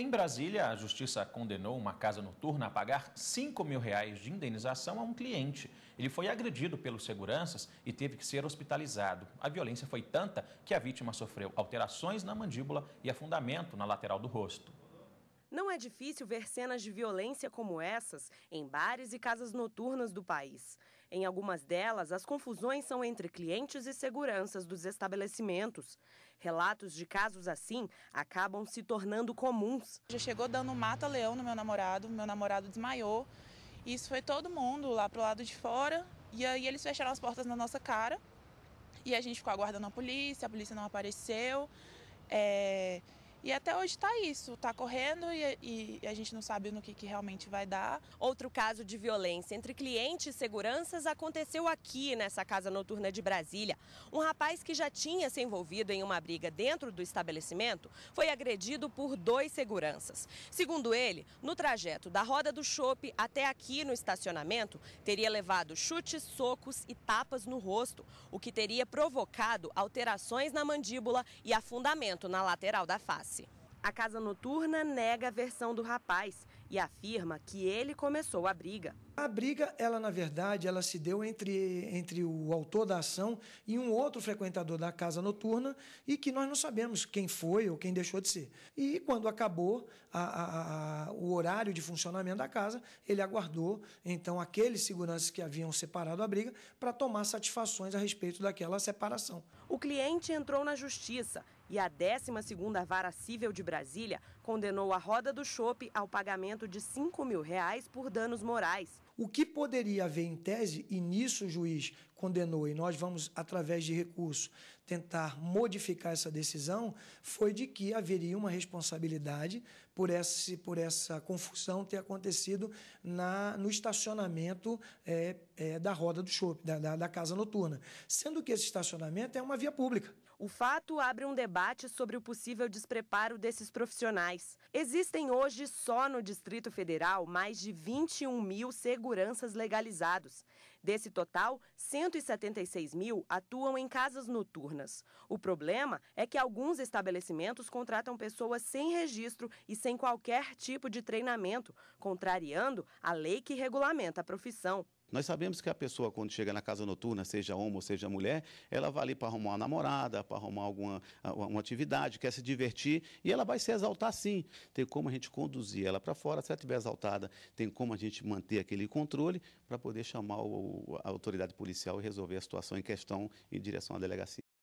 Em Brasília, a justiça condenou uma casa noturna a pagar 5 mil reais de indenização a um cliente. Ele foi agredido pelos seguranças e teve que ser hospitalizado. A violência foi tanta que a vítima sofreu alterações na mandíbula e afundamento na lateral do rosto. Não é difícil ver cenas de violência como essas em bares e casas noturnas do país. Em algumas delas, as confusões são entre clientes e seguranças dos estabelecimentos. Relatos de casos assim acabam se tornando comuns. Já chegou dando mata-leão no meu namorado, meu namorado desmaiou. Isso foi todo mundo lá pro lado de fora. E aí eles fecharam as portas na nossa cara. E a gente ficou aguardando a polícia, a polícia não apareceu. É... E até hoje está isso, está correndo e, e, a gente não sabe no que, que realmente vai dar. Outro caso de violência entre clientes e seguranças aconteceu aqui nessa casa noturna de Brasília. Um rapaz que já tinha se envolvido em uma briga dentro do estabelecimento foi agredido por dois seguranças. Segundo ele, no trajeto da roda do chopp até aqui no estacionamento, teria levado chutes, socos e tapas no rosto, o que teria provocado alterações na mandíbula e afundamento na lateral da face. A casa noturna nega a versão do rapaz e afirma que ele começou a briga. A briga, ela na verdade, ela se deu entre, entre o autor da ação e um outro frequentador da casa noturna e que nós não sabemos quem foi ou quem deixou de ser. E quando acabou a, a, a, o horário de funcionamento da casa, ele aguardou então aqueles seguranças que haviam separado a briga para tomar satisfações a respeito daquela separação. O cliente entrou na justiça e a 12ª Vara Civil de Brasília condenou a Roda do Chope ao pagamento de 5 mil reais por danos morais. O que poderia haver em tese, e nisso o juiz condenou e nós vamos, através de recurso, tentar modificar essa decisão, foi de que haveria uma responsabilidade por, esse, por essa confusão ter acontecido na, no estacionamento é, é, da roda do shopping, da, da, da casa noturna. Sendo que esse estacionamento é uma via pública. O fato abre um debate sobre o possível despreparo desses profissionais. Existem hoje, só no Distrito Federal, mais de 21 mil seguranças legalizados. Desse total, 176 mil atuam em casas noturnas. O problema é que alguns estabelecimentos contratam pessoas sem registro e sem qualquer tipo de treinamento, contrariando a lei que regulamenta a profissão. Nós sabemos que a pessoa, quando chega na casa noturna, seja homem ou seja mulher, ela vai ali para arrumar uma namorada, para arrumar alguma uma atividade, quer se divertir, e ela vai se exaltar sim. Tem como a gente conduzir ela para fora, se ela estiver exaltada, tem como a gente manter aquele controle para poder chamar o, a autoridade policial e resolver a situação em questão em direção à delegacia.